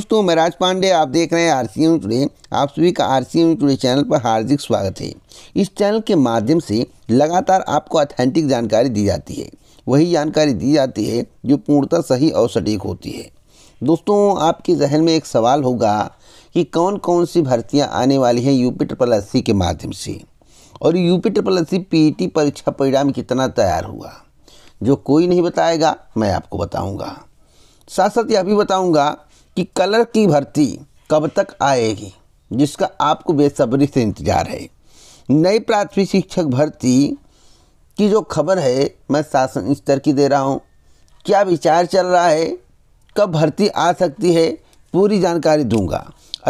दोस्तों मैं राज पांडे आप देख रहे हैं आर सी एम टुडे आप सभी का R C M today channel पर हार्दिक स्वागत है इस चैनल के माध्यम से लगातार आपको ऑथेंटिक जानकारी दी जाती है वही जानकारी दी जाती है जो पूर्णतः सही और सटीक होती है दोस्तों आपके जहन में एक सवाल होगा कि कौन कौन सी भर्तियाँ आने वाली हैं यूपी ट्रिपल एस के माध्यम से और यूपी ट्रिपल एस सी परीक्षा परिणाम कितना तैयार हुआ जो कोई नहीं बताएगा मैं आपको बताऊँगा साथ साथ यह भी बताऊँगा कि कलर की भर्ती कब तक आएगी जिसका आपको बेसब्री से इंतज़ार है नई प्राथमिक शिक्षक भर्ती की जो खबर है मैं शासन स्तर की दे रहा हूँ क्या विचार चल रहा है कब भर्ती आ सकती है पूरी जानकारी दूंगा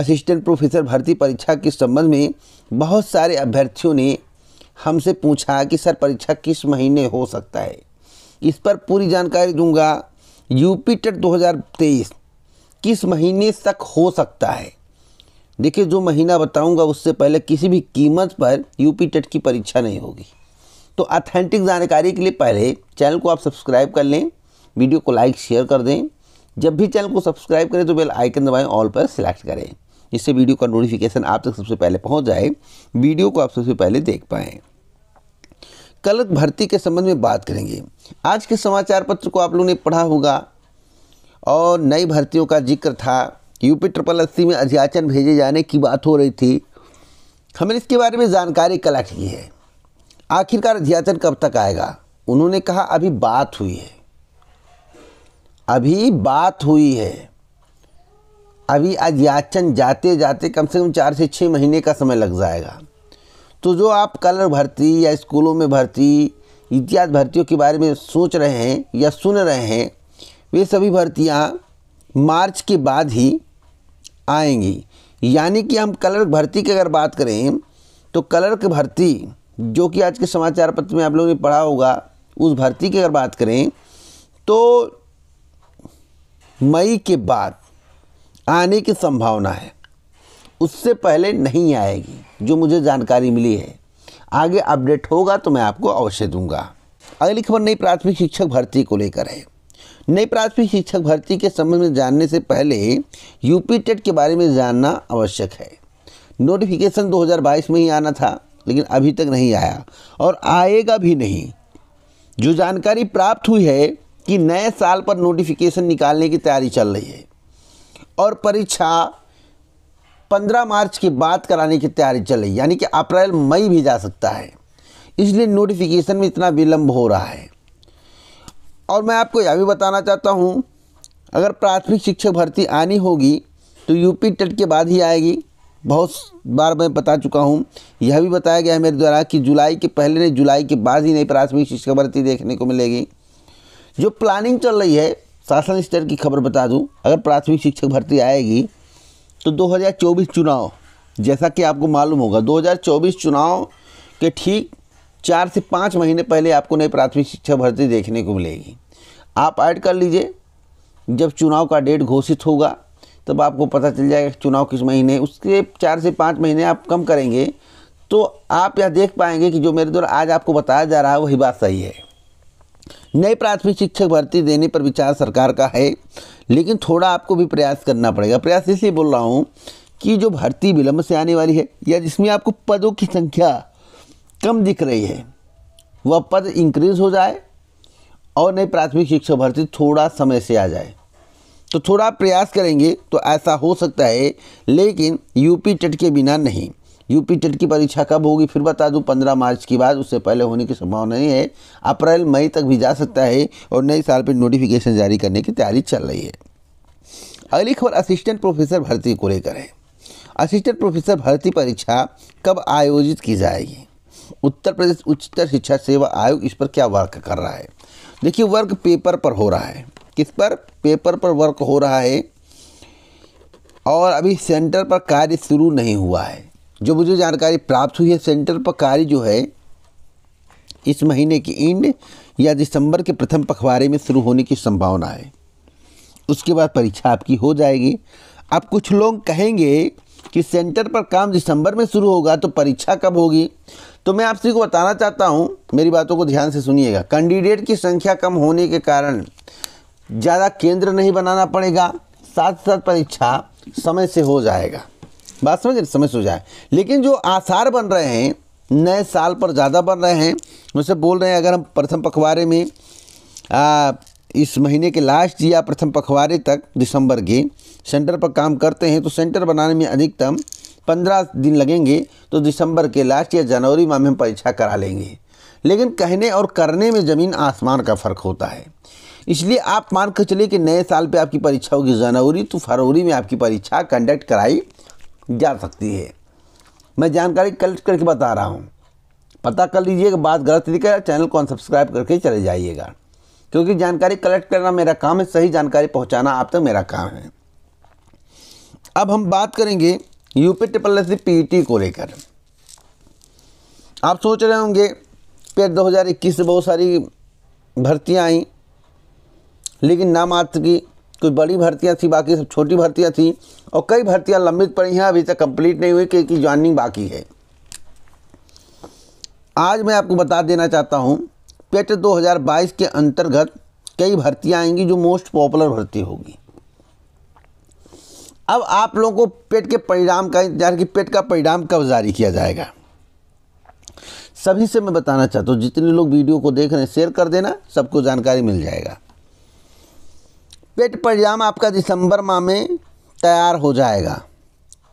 असिस्टेंट प्रोफेसर भर्ती परीक्षा के संबंध में बहुत सारे अभ्यर्थियों ने हमसे पूछा कि सर परीक्षा किस महीने हो सकता है इस पर पूरी जानकारी दूंगा यूपी टेट 2023 किस महीने तक हो सकता है देखिए जो महीना बताऊंगा उससे पहले किसी भी कीमत पर यूपी टेट की परीक्षा नहीं होगी तो अथेंटिक जानकारी के लिए पहले चैनल को आप सब्सक्राइब कर लें वीडियो को लाइक शेयर कर दें जब भी चैनल को सब्सक्राइब करें तो बेल आइकन दबाएं ऑल पर सिलेक्ट करें जिससे वीडियो का नोटिफिकेशन आप तक सबसे पहले पहुंच जाए वीडियो को आप सबसे पहले देख पाएँ कल भर्ती के संबंध में बात करेंगे आज के समाचार पत्र को आप लोगों ने पढ़ा होगा और नई भर्तियों का जिक्र था यूपी ट्रिपल अस्सी में अध्याचन भेजे जाने की बात हो रही थी हमने इसके बारे में जानकारी कला की है आखिरकार अध्याचन कब तक आएगा उन्होंने कहा अभी बात हुई है अभी बात हुई है अभी अध्याचन जाते जाते कम से कम चार से छः महीने का समय लग जाएगा तो जो आप कलर भर्ती या स्कूलों में भर्ती इत्यादि भर्तियों के बारे में सोच रहे हैं या सुन रहे हैं वे सभी भर्तियाँ मार्च के बाद ही आएंगी यानी कि हम कलर्क भर्ती की अगर बात करें तो कलर्क भर्ती जो कि आज के समाचार पत्र में आप लोगों ने पढ़ा होगा उस भर्ती की अगर बात करें तो मई के बाद आने की संभावना है उससे पहले नहीं आएगी जो मुझे जानकारी मिली है आगे अपडेट होगा तो मैं आपको अवश्य दूंगा अगली खबर नई प्राथमिक शिक्षक भर्ती को लेकर है नई प्राथमिक शिक्षक भर्ती के संबंध में जानने से पहले यूपी टेट के बारे में जानना आवश्यक है नोटिफिकेशन 2022 में ही आना था लेकिन अभी तक नहीं आया और आएगा भी नहीं जो जानकारी प्राप्त हुई है कि नए साल पर नोटिफिकेशन निकालने की तैयारी चल रही है और परीक्षा 15 मार्च के बाद कराने की तैयारी चल रही है यानी कि अप्रैल मई भी जा सकता है इसलिए नोटिफिकेशन में इतना विलम्ब हो रहा है और मैं आपको यह भी बताना चाहता हूँ अगर प्राथमिक शिक्षक भर्ती आनी होगी तो यूपी टेट के बाद ही आएगी बहुत बार मैं बता चुका हूँ यह भी बताया गया है मेरे द्वारा कि जुलाई के पहले नहीं जुलाई के बाद ही नहीं प्राथमिक शिक्षक भर्ती देखने को मिलेगी जो प्लानिंग चल रही है शासन स्तर की खबर बता दूँ अगर प्राथमिक शिक्षक भर्ती आएगी तो दो चुनाव जैसा कि आपको मालूम होगा दो चुनाव के ठीक चार से पाँच महीने पहले आपको नई प्राथमिक शिक्षा भर्ती देखने को मिलेगी आप ऐड कर लीजिए जब चुनाव का डेट घोषित होगा तब आपको पता चल जाएगा चुनाव किस महीने उसके चार से पाँच महीने आप कम करेंगे तो आप यह देख पाएंगे कि जो मेरे द्वारा आज आपको बताया जा रहा है वही बात सही है नई प्राथमिक शिक्षक भर्ती देने पर विचार सरकार का है लेकिन थोड़ा आपको भी प्रयास करना पड़ेगा प्रयास इसलिए बोल रहा हूँ कि जो भर्ती विलंब से आने वाली है या जिसमें आपको पदों की संख्या कम दिख रही है वह पद इंक्रीज हो जाए और नई प्राथमिक शिक्षा भर्ती थोड़ा समय से आ जाए तो थोड़ा प्रयास करेंगे तो ऐसा हो सकता है लेकिन यूपी टेट e के बिना नहीं यूपी टेट e की परीक्षा कब होगी फिर बता दूं पंद्रह मार्च की बाद उससे पहले होने की संभावना नहीं है अप्रैल मई तक भी जा सकता है और नए साल पर नोटिफिकेशन जारी करने की तैयारी चल रही है अगली खबर असिस्टेंट प्रोफेसर भर्ती को लेकर है असिस्टेंट प्रोफेसर भर्ती परीक्षा कब आयोजित की जाएगी उत्तर प्रदेश उच्चतर शिक्षा सेवा आयोग इस पर क्या वर्क कर रहा है देखिए वर्क पेपर पर हो रहा है किस पर पेपर पर वर्क हो रहा है और अभी सेंटर पर कार्य शुरू नहीं हुआ है जो मुझे जानकारी प्राप्त हुई है सेंटर पर कार्य जो है इस महीने की एंड या दिसंबर के प्रथम पखवाड़े में शुरू होने की संभावना है उसके बाद परीक्षा आपकी हो जाएगी अब कुछ लोग कहेंगे कि सेंटर पर काम दिसंबर में शुरू होगा तो परीक्षा कब होगी तो मैं आप सभी को बताना चाहता हूँ मेरी बातों को ध्यान से सुनिएगा कैंडिडेट की संख्या कम होने के कारण ज़्यादा केंद्र नहीं बनाना पड़ेगा साथ साथ परीक्षा समय से हो जाएगा बात समझ समय से हो जाए लेकिन जो आसार बन रहे हैं नए साल पर ज़्यादा बन रहे हैं उनसे बोल रहे हैं अगर हम प्रथम पखवाड़े में आ, इस महीने के लास्ट या प्रथम पखवाड़े तक दिसंबर के सेंटर पर काम करते हैं तो सेंटर बनाने में अधिकतम पंद्रह दिन लगेंगे तो दिसंबर के लास्ट या जनवरी माह में हम परीक्षा करा लेंगे लेकिन कहने और करने में ज़मीन आसमान का फ़र्क होता है इसलिए आप मान कर चलिए कि नए साल पे आपकी परीक्षा होगी जनवरी तो फरवरी में आपकी परीक्षा कंडक्ट कराई जा सकती है मैं जानकारी कलेक्ट करके बता रहा हूँ पता कर लीजिएगा बात गलत लिखा चैनल को अनसब्सक्राइब करके चले जाइएगा क्योंकि जानकारी कलेक्ट करना मेरा काम है सही जानकारी पहुँचाना आप तक मेरा काम है अब हम बात करेंगे यूपी ट्रिपल एस पीटी को लेकर आप सोच रहे होंगे फिर 2021 से बहुत सारी भर्तियाँ आई लेकिन नामात्र की कुछ बड़ी भर्तियाँ थी बाकी सब छोटी भर्तियाँ थी और कई भर्तियाँ लंबित पड़ी हैं अभी तक कंप्लीट नहीं हुई क्योंकि ज्वाइनिंग बाकी है आज मैं आपको बता देना चाहता हूँ पेट 2022 के अंतर्गत कई भर्तियाँ आएंगी जो मोस्ट पॉपुलर भर्ती होगी अब आप लोगों को पेट के परिणाम का इंतजार कि पेट का परिणाम कब जारी किया जाएगा सभी से मैं बताना चाहता हूँ जितने लोग वीडियो को देख रहे हैं शेयर कर देना सबको जानकारी मिल जाएगा पेट परिणाम आपका दिसंबर माह में तैयार हो जाएगा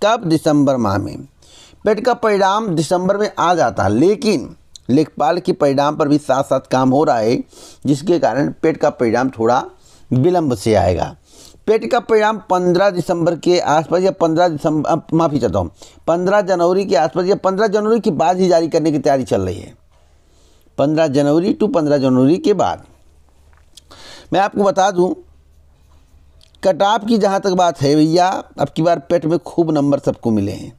कब दिसंबर माह में पेट का परिणाम दिसंबर में आ जाता है लेकिन लेखपाल के परिणाम पर भी साथ साथ काम हो रहा है जिसके कारण पेट का परिणाम थोड़ा विलम्ब से आएगा पेट का परिणाम 15 दिसंबर के आसपास या 15 दिसंबर माफ़ी चाहता हूँ 15 जनवरी के आसपास या 15 जनवरी के बाद ही जारी करने की तैयारी चल रही है 15 जनवरी टू 15 जनवरी के बाद मैं आपको बता दूं कटाप की जहाँ तक बात है भैया अब की बार पेट में खूब नंबर सबको मिले हैं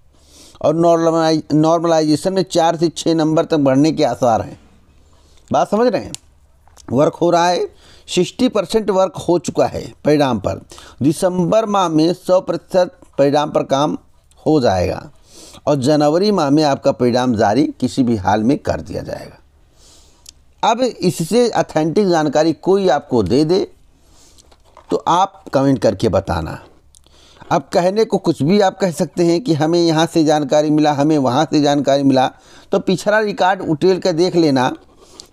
और नॉर्मलाइज नॉर्मलाइजेशन में चार से छः नंबर तक बढ़ने के आसार हैं बात समझ रहे हैं वर्क हो रहा है सिक्सटी परसेंट वर्क हो चुका है परिणाम पर दिसंबर माह में सौ प्रतिशत परिणाम पर काम हो जाएगा और जनवरी माह में आपका परिणाम जारी किसी भी हाल में कर दिया जाएगा अब इससे अथेंटिक जानकारी कोई आपको दे दे तो आप कमेंट करके बताना अब कहने को कुछ भी आप कह सकते हैं कि हमें यहाँ से जानकारी मिला हमें वहाँ से जानकारी मिला तो पिछड़ा रिकॉर्ड उठेल कर देख लेना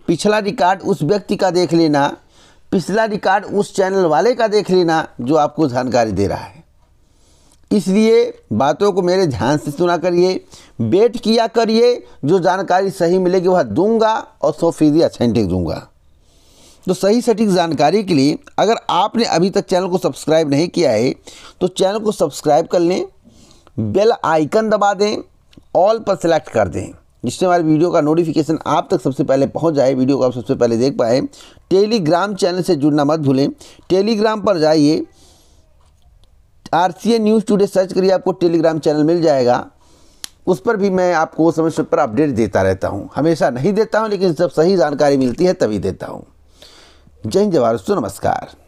पिछला रिकॉर्ड उस व्यक्ति का देख लेना पिछला रिकॉर्ड उस चैनल वाले का देख लेना जो आपको जानकारी दे रहा है इसलिए बातों को मेरे ध्यान से सुना करिए वेट किया करिए जो जानकारी सही मिलेगी वह दूंगा और सौ फीसदी अथेंटिक दूंगा तो सही सटीक जानकारी के लिए अगर आपने अभी तक चैनल को सब्सक्राइब नहीं किया है तो चैनल को सब्सक्राइब कर लें बेल आइकन दबा दें ऑल पर सेलेक्ट कर दें जिससे हमारे वीडियो का नोटिफिकेशन आप तक सबसे पहले पहुंच जाए वीडियो को आप सबसे पहले देख पाएँ टेलीग्राम चैनल से जुड़ना मत भूलें टेलीग्राम पर जाइए आर न्यूज़ टूडे सर्च करिए आपको टेलीग्राम चैनल मिल जाएगा उस पर भी मैं आपको समय समय पर अपडेट देता रहता हूँ हमेशा नहीं देता हूँ लेकिन जब सही जानकारी मिलती है तभी देता हूँ जय हिंद जवाहर नमस्कार